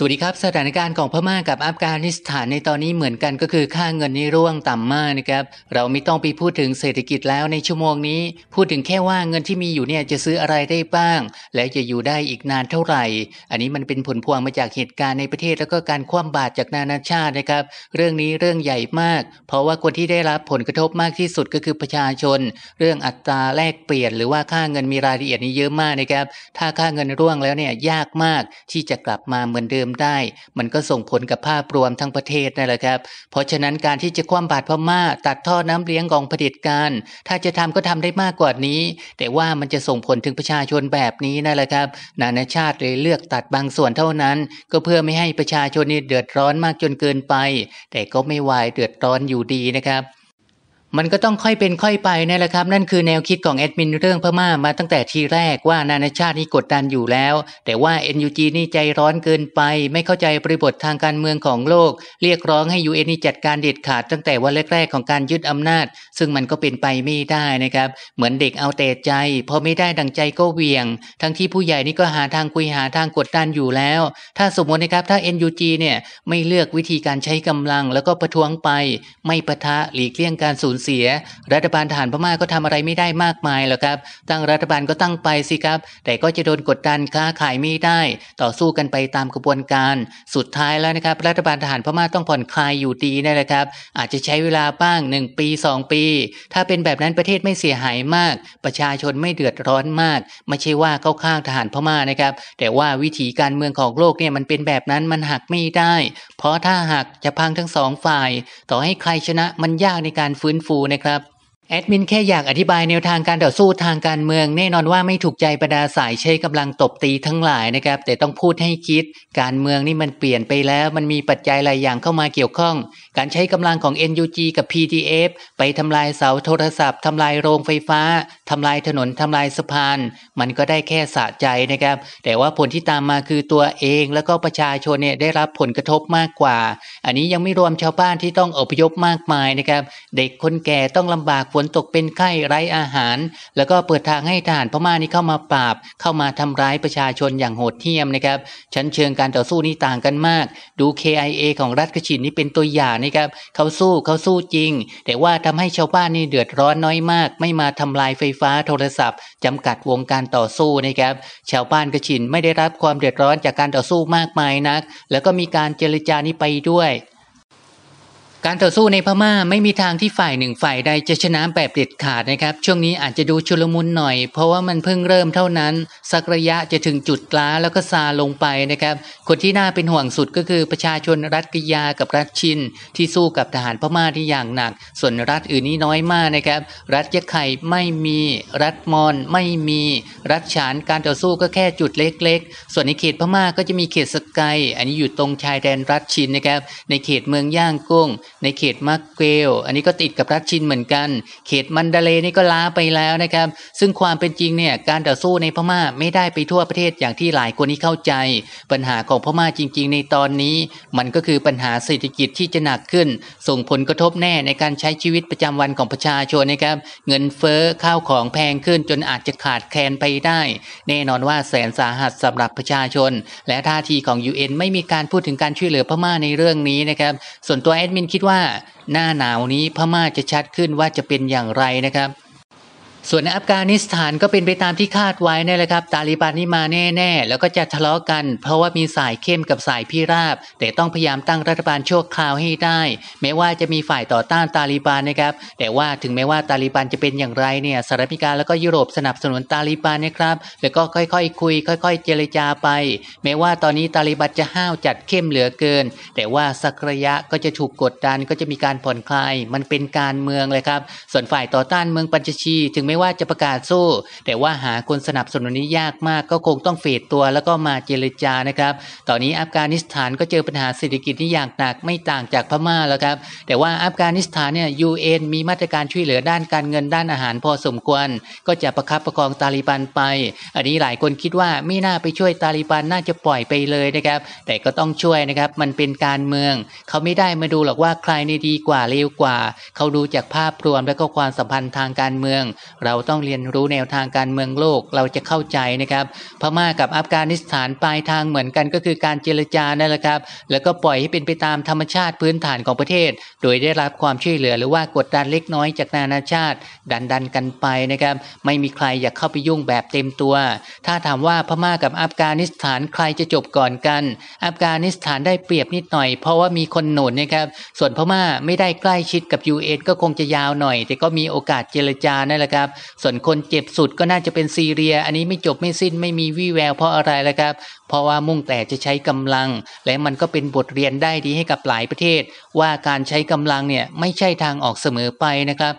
สวัสดีครับสถานการณ์ของพม่ากับอัฟกานิสถานในตอนนี้เหมือนกันก็คือ ค่าเงินนี่ร่วงต่ำมากนะครับเราไม่ต้องไปพูดถึงเศรษฐกิจแล้วในชั่วโมงนี้ พูดถึงแค่ว่าเงินที่มีอยู่เนี่ยจะซื้ออะไรได้บ้าง และจะอยู่ได้อีกนานเท่าไหร่ อันนี้มันเป็นผลพวงมาจากเหตุการณ์ ในประเทศแล้วก็การคว่ำบาตรจากนานาชาตินะครับเรื่องนี้เรื่องใหญ่มาก เพราะว่าคนที่ได้รับผลกระทบมากที่สุดก็คือประชาชน เรื่องอัตราแลกเปลี่ยน หรือว่าค่าเงินมีรายละเอียดนี่เยอะมากนะครับถ้าค่าเงินร่วงแล้วเนี่ยยากมากที่จะกลับมาเหมือนเดิมมได้มันก็ส่งผลกับภาพรวมทั้งประเทศนั่นแหละครับ เพราะฉะนั้นการที่จะคว่ำบาตรพม่าตัดท่อน้ำเลี้ยงของเผด็จการถ้าจะทำก็ทำได้มากกว่านี้ แต่ว่ามันจะส่งผลถึงประชาชนแบบนี้นั่นแหละครับ นานาชาติเลยเลือกตัดบางส่วนเท่านั้น ก็เพื่อไม่ให้ประชาชนนี่เดือดร้อนมากจนเกินไปแต่ก็ไม่วหวเดือดร้อนอยู่ดีนะครับมันก็ต้องค่อยเป็นค่อยไปนี่แหละครับนั่นคือแนวคิดของแอดมินเรื่องพม่ามาตั้งแต่ทีแรกว่านานาชาตินี่กดดันอยู่แล้ว แต่ว่า NUG นี่ใจร้อนเกินไป ไม่เข้าใจบริบททางการเมืองของโลก เรียกร้องให้ UN นี่จัดการเด็ดขาด ตั้งแต่วันแรกๆ ของการยึดอำนาจ ซึ่งมันก็เป็นไปไม่ได้นะครับเหมือนเด็กเอาแต่ใจพอไม่ได้ดังใจก็เวียงทั้งที่ผู้ใหญ่นี่ก็หาทางคุยหาทางกดดันอยู่แล้ว ถ้าสมมตินะครับถ้า NUG เนี่ยไม่เลือกวิธีการใช้กำลังแล้วก็ประท้วงไป ไม่ประทะหลีกเลี่ยงการสูญเสียรัฐบาลทหารพม่าก็ทำอะไรไม่ได้มากมายหรอกครับตั้งรัฐบาลก็ตั้งไปสิครับแต่ก็จะโดนกดดันค้าขายไม่ได้ ต่อสู้กันไปตามกระบวนการ สุดท้ายแล้วนะครับ รัฐบาลทหารพม่าต้องผ่อนคลายอยู่ดีนั่นแหละครับอาจจะใช้เวลาบ้าง1 ปี 2 ปี ถ้าเป็นแบบนั้นประเทศไม่เสียหายมาก ประชาชนไม่เดือดร้อนมาก ไม่ใช่ว่าเข้าข้างทหารพม่านะครับแต่ว่าวิถีการเมืองของโลกเนี่ยมันเป็นแบบนั้นมันหักไม่ได้เพราะถ้าหากจะพังทั้งสองฝ่าย ต่อให้ใครชนะมันยากในการฟื้นฟูนะครับ แอดมินแค่อยากอธิบายแนวทางการต่อสู้ทางการเมือง แน่นอนว่าไม่ถูกใจประดาสายใช้กำลังตบตีทั้งหลายนะครับแต่ต้องพูดให้คิดการเมืองนี่มันเปลี่ยนไปแล้ว มันมีปัจจัยหลายอย่างเข้ามาเกี่ยวข้องการใช้กำลังของ NUG กับ p t f ไปทำลายเสาโทรศัพท์ทำลายโรงไฟฟ้าทำลายถนนทำลายสะพาน มันก็ได้แค่สะใจนะครับ แต่ว่าผลที่ตามมาคือตัวเองแล้วก็ประชาชนเนี่ยได้รับผลกระทบมากกว่า อันนี้ยังไม่รวมชาวบ้านที่ต้องอพยพมากมายนะครับ เด็กคนแก่ต้องลำบากฝนตกเป็นไข้ไร้อาหาร แล้วก็เปิดทางให้ทหารพม่านี่เข้ามาปราบ เข้ามาทำร้ายประชาชนอย่างโหดเหี้ยมนะครับชั้นเชิงการต่อสู้นี่ต่างกันมาก ดู KIA ของรัฐกชินนี่เป็นตัวอย่างในี่ครับเขาสู้เขาสู้จริง แต่ว่าทำให้ชาวบ้านนี่เดือดร้อนน้อยมาก ไม่มาทำลายไฟฟ้าโทรศัพท์ จำกัดวงการต่อสู้นะครับชาวบ้านก็ชินไม่ได้รับความเดือดร้อนจากการต่อสู้มากมายนัก แล้วก็มีการเจรจานี้ไปด้วยการต่อสู้ในพม่าไม่มีทางที่ฝ่ายหนึ่งฝ่ายใดจะชนะแบบเด็ดขาดนะครับ ช่วงนี้อาจจะดูชุลมุนหน่อยเพราะว่ามันเพิ่งเริ่มเท่านั้น สักระยะจะถึงจุดกล้าแล้วก็ซาลงไปนะครับคนที่น่าเป็นห่วงสุดก็คือประชาชนรัฐกิยากับรัฐชิน ที่สู้กับทหารพม่าที่อย่างหนัก ส่วนรัฐอื่นนี้น้อยมากนะครับรัฐยะไข่ไม่มีรัฐมอนไม่มีรัฐฉานการต่อสู้ก็แค่จุดเล็ก ๆ ส่วนในเขตพม่าก็จะมีเขตสกายอันนี้อยู่ตรงชายแดนรัฐชินนะครับในเขตเมืองย่างกุ้งในเขตมาเกลอันนี้ก็ติดกับรัชชินเหมือนกัน เขตมันดาเลนี่ก็ล้าไปแล้วนะครับ ซึ่งความเป็นจริงเนี่ย การต่อสู้ในพม่าไม่ได้ไปทั่วประเทศอย่างที่หลายคนนี้เข้าใจ ปัญหาของพม่าจริงๆ ในตอนนี้มันก็คือปัญหาเศรษฐกิจที่จะหนักขึ้น ส่งผลกระทบแน่ในการใช้ชีวิตประจำวันของประชาชนนะครับเงินเฟ้อข้าวของแพงขึ้นจนอาจจะขาดแคลนไปได้ แน่นอนว่าแสนสาหัสสำหรับประชาชน และท่าทีของ UN ไม่มีการพูดถึงการช่วยเหลือพม่าในเรื่องนี้นะครับส่วนตัวแอดมินคิดว่าว่าหน้าหนาวนี้พม่าจะชัดขึ้นว่าจะเป็นอย่างไรนะครับส่วนในอัฟกานิสถานก็เป็นไปตามที่คาดไว้นี่แหละครับตาลิบันนี่มาแน่ๆแล้วก็จะทะเลาะกัน เพราะว่ามีสายเข้มกับสายพิราบ แต่ต้องพยายามตั้งรัฐบาลชั่วคราวให้ได้ แม้ว่าจะมีฝ่ายต่อต้านตาลิบันนะครับ แต่ว่าถึงแม้ว่าตาลิบันจะเป็นอย่างไรเนี่ยสหรัฐอเมริกาแล้วก็ยุโรปสนับสนุนตาลิบันนะครับแล้วก็ค่อยๆคุย ค่อย ๆ เจรจาไป แม้ว่าตอนนี้ตาลิบันจะห้าวจัดเข้มเหลือเกิน แต่ว่าสักระยะก็จะถูกกดดันก็จะมีการผ่อนคลายมันเป็นการเมืองเลยครับส่วนฝ่ายต่อต้านเมืองปัญจชีถึงแม้ว่าจะประกาศสู้ แต่ว่าหาคนสนับสนุนนี้ยากมากก็คงต้องเฟดตัวแล้วก็มาเจรจานะครับ ตอนนี้อัฟกานิสถาน ก็เจอปัญหาเศรษฐกิจที่อย่างหนักไม่ต่างจากพม่าแล้วครับแต่ว่าอัฟกานิสถานเนี่ยยูเอ็นมีมาตรการช่วยเหลือด้านการเงินด้านอาหารพอสมควร ก็จะประคับประคองตาลีบันไป อันนี้หลายคนคิดว่าไม่น่าไปช่วยตาลีบันน่าจะปล่อยไปเลยนะครับ แต่ก็ต้องช่วยนะครับมันเป็นการเมืองเขาไม่ได้มาดูหรอกว่าใครในดีกว่าเลวกว่าเขาดูจากภาพรวมและก็ความสัมพันธ์ทางการเมืองเราต้องเรียนรู้แนวทางการเมืองโลกเราจะเข้าใจนะครับ พม่ากับอัฟกานิสถานปลายทางเหมือนกันก็คือการเจรจานั่นแหละครับแล้วก็ปล่อยให้เป็นไปตามธรรมชาติพื้นฐานของประเทศ โดยได้รับความช่วยเหลือหรือว่ากดดันเล็กน้อยจากนานาชาติ ดันดันกันไปนะครับ ไม่มีใครอยากเข้าไปยุ่งแบบเต็มตัว ถ้าถามว่าพม่ากับอัฟกานิสถานใครจะจบก่อนกัน อัฟกานิสถานได้เปรียบนิดหน่อยเพราะว่ามีคนหนุนนะครับ ส่วนพม่าไม่ได้ใกล้ชิดกับ UN ก็คงจะยาวหน่อย แต่ก็มีโอกาสเจรจานั่นแหละครับส่วนคนเจ็บสุดก็น่าจะเป็นซีเรีย อันนี้ไม่จบไม่สิ้นไม่มีวี่แววเพราะอะไรละครับเพราะว่ามุ่งแต่จะใช้กำลัง และมันก็เป็นบทเรียนได้ดีให้กับหลายประเทศ ว่าการใช้กำลังเนี่ยไม่ใช่ทางออกเสมอไปนะครับ